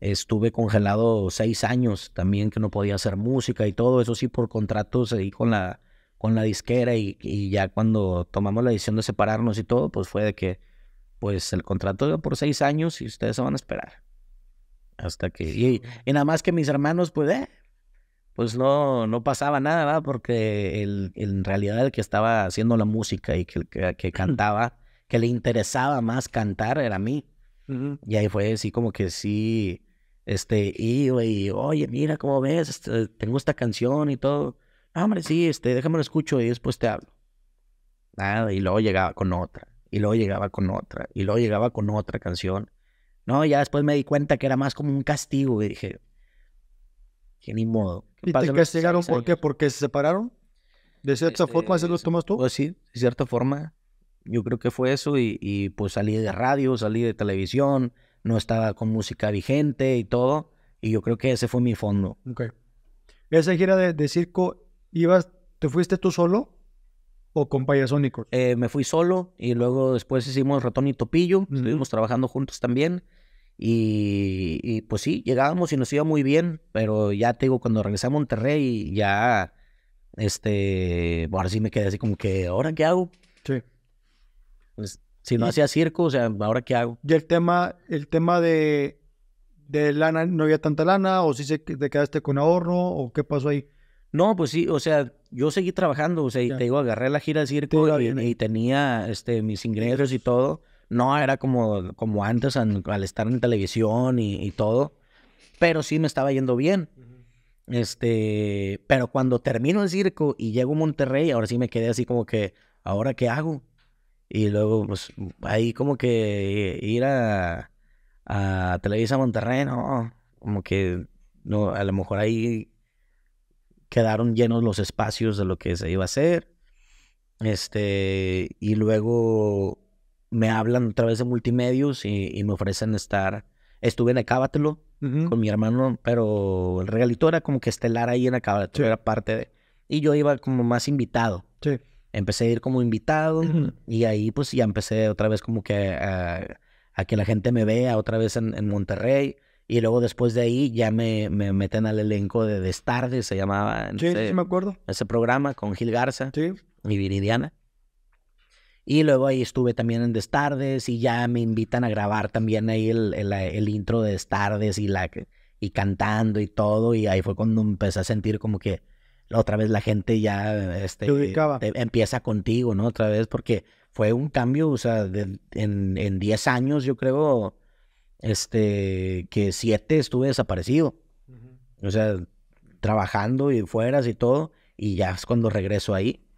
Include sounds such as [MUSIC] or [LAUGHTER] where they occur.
Estuve congelado seis años también que no podía hacer música y todo, eso sí por contratos ahí con la, con la disquera y, ya cuando tomamos la decisión de separarnos y todo, pues fue de que pues el contrato era por seis años y ustedes se van a esperar. Hasta que... Y, nada más que mis hermanos, pues, eh, pues no, no pasaba nada, ¿verdad? Porque el, en realidad el que estaba haciendo la música y que, que, [LAUGHS] cantaba, que le interesaba más cantar era mí. Y ahí fue así como que sí, este, y, güey, oye, mira, ¿cómo ves? Este, tengo esta canción y todo. No, ah, hombre, sí, este, déjame lo escucho y después te hablo. Nada, y luego llegaba con otra, y luego llegaba con otra, y luego llegaba con otra canción. No, ya después me di cuenta que era más como un castigo y dije, que ni modo. ¿Y te llegaron por qué? ¿Porque se separaron? ¿De cierta este, forma se los tomas tú? Pues sí, de cierta forma. Yo creo que fue eso y, y pues salí de radio, salí de televisión, no estaba con música vigente y todo. Y yo creo que ese fue mi fondo. Ok. ¿Esa gira de, circo, ibas, te fuiste tú solo o con Payasónico? Eh, me fui solo y luego después hicimos Ratón y Topillo. Estuvimos trabajando juntos también. Y, pues sí, llegábamos y nos iba muy bien, pero ya te digo, cuando regresé a Monterrey, ya, este, bueno, ahora sí me quedé así como que, ¿ahora qué hago? Sí. Pues, si no hacía circo, o sea, ¿ahora qué hago? Y el tema, el tema de, de lana, ¿no había tanta lana? ¿O si se, te quedaste con ahorro? ¿O qué pasó ahí? No, pues sí, o sea, yo seguí trabajando, o sea, y te digo, agarré la gira de circo y, tenía este, mis ingresos y todo. No era como, como antes al, estar en televisión y, y, todo, pero sí me estaba yendo bien. Este, pero cuando termino el circo y llego a Monterrey, ahora sí me quedé así como que, ¿ahora qué hago? Y luego, pues, ahí como que ir a, Televisa Monterrey, no, como que no, a lo mejor ahí quedaron llenos los espacios de lo que se iba a hacer. Este, y luego me hablan a través de multimedios y, me ofrecen estar. Estuve en Acábatelo con mi hermano, pero el regalito era como que estelar ahí en Acábatelo, era parte de. Y yo iba como más invitado. Sí empecé a ir como invitado y ahí pues ya empecé otra vez como que a, que la gente me vea otra vez en, Monterrey. Y luego después de ahí ya me, meten al elenco de Tardes, se llamaba. sí, me acuerdo. Ese programa con Gil Garza sí. y Viridiana. Y luego ahí estuve también en Destardes y ya me invitan a grabar también ahí el, el, el intro de Destardes y, la, y cantando y todo. Y ahí fue cuando empecé a sentir como que otra vez la gente ya este, eh, em, empieza contigo, ¿no? Otra vez, porque fue un cambio, o sea, en 10 años yo creo este, que 7 estuve desaparecido. O sea, trabajando y fueras y todo, y ya es cuando regreso ahí.